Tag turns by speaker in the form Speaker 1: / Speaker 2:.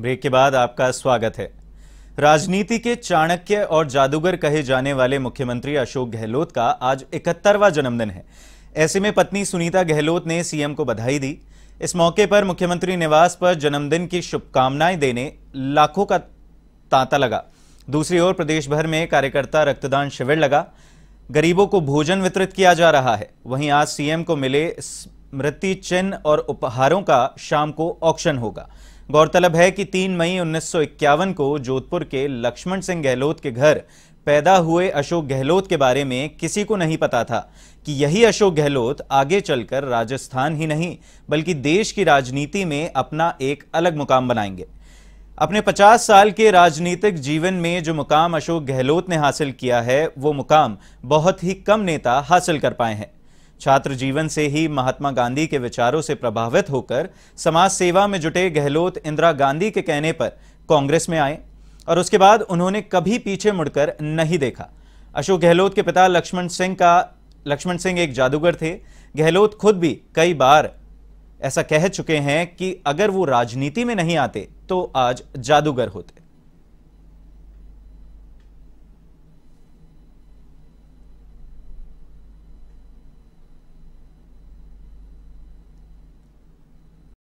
Speaker 1: break के बाद आपका स्वागत है राजनीति के चाणक्य और जादूगर कहे जाने वाले मुख्यमंत्री अशोक गहलोत का आज इकहत्तरवा जन्मदिन है ऐसे में पत्नी सुनीता गहलोत ने सीएम को बधाई दी इस मौके पर मुख्यमंत्री निवास पर जन्मदिन की शुभकामनाएं देने लाखों का तांता लगा दूसरी ओर प्रदेश भर में कार्यकर्ता रक्तदान शिविर लगा गरीबों को भोजन वितरित किया जा रहा है वहीं आज सीएम को मिले स्मृति चिन्ह और उपहारों का शाम को ऑक्शन होगा गौरतलब है कि 3 मई उन्नीस को जोधपुर के लक्ष्मण सिंह गहलोत के घर पैदा हुए अशोक गहलोत के बारे में किसी को नहीं पता था कि यही अशोक गहलोत आगे चलकर राजस्थान ही नहीं बल्कि देश की राजनीति में अपना एक अलग मुकाम बनाएंगे अपने 50 साल के राजनीतिक जीवन में जो मुकाम अशोक गहलोत ने हासिल किया है वो मुकाम बहुत ही कम नेता हासिल कर पाए हैं छात्र जीवन से ही महात्मा गांधी के विचारों से प्रभावित होकर समाज सेवा में जुटे गहलोत इंदिरा गांधी के कहने पर कांग्रेस में आए और उसके बाद उन्होंने कभी पीछे मुड़कर नहीं देखा अशोक गहलोत के पिता लक्ष्मण सिंह का लक्ष्मण सिंह एक जादूगर थे गहलोत खुद भी कई बार ऐसा कह चुके हैं कि अगर वो राजनीति में नहीं आते तो आज जादूगर होते